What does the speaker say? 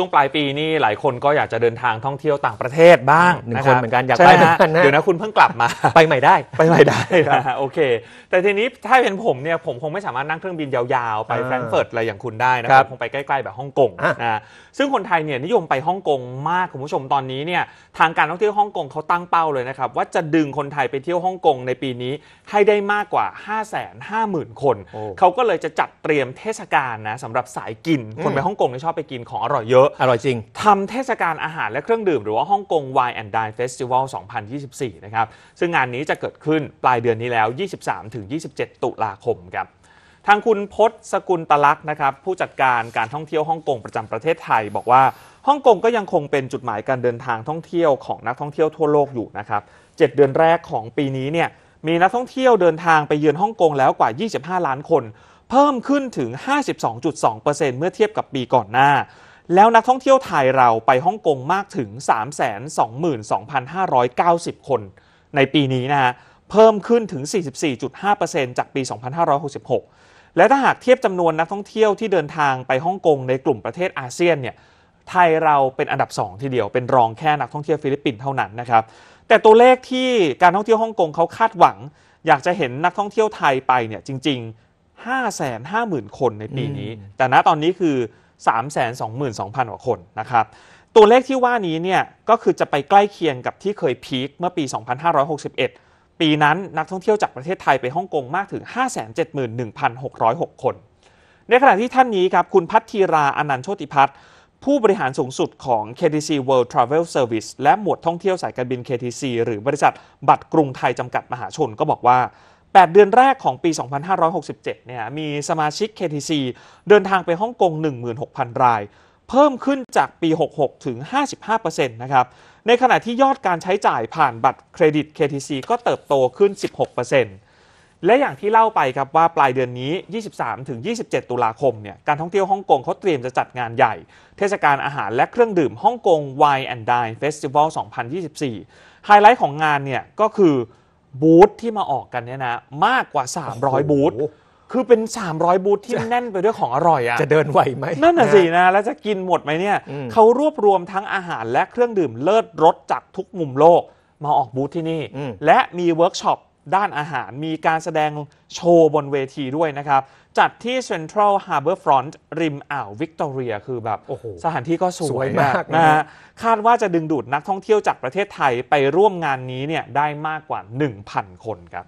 ช่วงปลายปีนี่หลายคนก็อยากจะเดินทางท่องเที่ยวต่างประเทศบ้างหนึ่งคนเหมือนกันอยากไปเหมือนกันนะเดี๋ยวนะ คุณเพิ่งกลับมาไปใหม่ได้ ไปใหม่ได้โอเค แต่ทีนี้ถ้าเป็นผมเนี่ยผมคงไม่สามารถนั่งเครื่องบินยาวๆไปแฟรงก์เฟิร์ตอะไรอย่างคุณได้นะครับคงไปใกล้ๆแบบฮ่องกงนะซึ่งคนไทยเนี่ยนิยมไปฮ่องกงมากคุณผู้ชมตอนนี้เนี่ยทางการท่องเที่ยวฮ่องกงเขาตั้งเป้าเลยนะครับว่าจะดึงคนไทยไปเที่ยวฮ่องกงในปีนี้ให้ได้มากกว่า550,000คนเขาก็เลยจะจัดเตรียมเทศกาลนะสำหรับสายกินคนไปฮ่องกงเนี่ยชอบไปกินของอร่อยเยอะอร่อยจริงทำเทศกาลอาหารและเครื่องดื่มหรือว่าฮ่องกง Wine and Dine Festival 2024นะครับซึ่งงานนี้จะเกิดขึ้นปลายเดือนนี้แล้ว 23-27 ตุลาคมครับทางคุณพศสกุลตลักษ์นะครับผู้จัดการการท่องเที่ยวฮ่องกงประจำประเทศไทย บอกว่าฮ่องกงก็ยังคงเป็นจุดหมายการเดินทางท่องเที่ยวของนักท่องเที่ยวทั่วโลกอยู่นะครับเเดือนแรกของปีนี้เนี่ยมีนักท่องเที่ยวเดินทางไปเยือนฮ่องกงแล้วกว่า 25 ล้านคน เพิ่มขึ้นถึง 52.2%เมื่อเทียบกับปีก่อนหน้าแล้วนักท่องเที่ยวไทยเราไปฮ่องกงมากถึง 322,590 คน ในปีนี้นะฮะ เพิ่มขึ้นถึง 44.5%จากปี 2566 และถ้าหากเทียบจำนวนนักท่องเที่ยวที่เดินทางไปฮ่องกงในกลุ่มประเทศอาเซียนเนี่ย ไทยเราเป็นอันดับ 2 ทีเดียวเป็นรองแค่นักท่องเที่ยวฟิลิปปินส์เท่านั้นนะครับ แต่ตัวเลขที่การท่องเที่ยวฮ่องกงเขาคาดหวัง อยากจะเห็นนักท่องเที่ยวไทยไปเนี่ยจริงๆ 550,000 คนในปีนี้ แต่ณตอนนี้คือ322,000กว่าคนนะครับ ตัวเลขที่ว่านี้เนี่ยก็คือจะไปใกล้เคียงกับที่เคยพีคเมื่อปี 2561 ปีนั้นนักท่องเที่ยวจากประเทศไทยไปฮ่องกงมากถึง 571,606 คน ในขณะที่ท่านนี้ครับคุณพัทธีราอนันต์โชติพัฒน์ผู้บริหารสูงสุดของ KTC World Travel Service และหมวดท่องเที่ยวสายการบิน KTC หรือบริษัทบัตรกรุงไทยจำกัดมหาชนก็บอกว่า8เดือนแรกของปี 2567 เนี่ย มีสมาชิก KTC เดินทางไปฮ่องกง 16,000 ราย เพิ่มขึ้นจากปี 66 ถึง 55%นะครับ ในขณะที่ยอดการใช้จ่ายผ่านบัตรเครดิต KTC ก็เติบโตขึ้น 16%และอย่างที่เล่าไปครับว่าปลายเดือนนี้ 23 ถึง 27 ตุลาคม เนี่ย การท่องเที่ยวฮ่องกงเขาเตรียมจะจัดงานใหญ่ เทศกาลอาหารและเครื่องดื่มฮ่องกง Wine and Dine Festival 2024 ไฮไลท์ของงาน เนี่ย ก็คือบูธที่มาออกกันเนี่ยนะมากกว่า 300 บูธคือเป็น 300 บูธที่แน่นไปด้วยของอร่อยอะจะเดินไหวไหมนั่นน่ะสินะ แล้วจะกินหมดไหมเนี่ยเขารวบรวมทั้งอาหารและเครื่องดื่มเลิศรสจากทุกมุมโลกมาออกบูธที่นี่ และมีเวิร์กช็อปด้านอาหารมีการแสดงโชว์บนเวทีด้วยนะครับ จัดที่ Central Harbor Front ริมอ่าววิกตอเรียคือแบบโอ้โหสถานที่ก็สวยสวยมากนะฮะคาดว่าจะดึงดูดนักท่องเที่ยวจากประเทศไทยไปร่วมงานนี้เนี่ยได้มากกว่า 1,000 คนครับ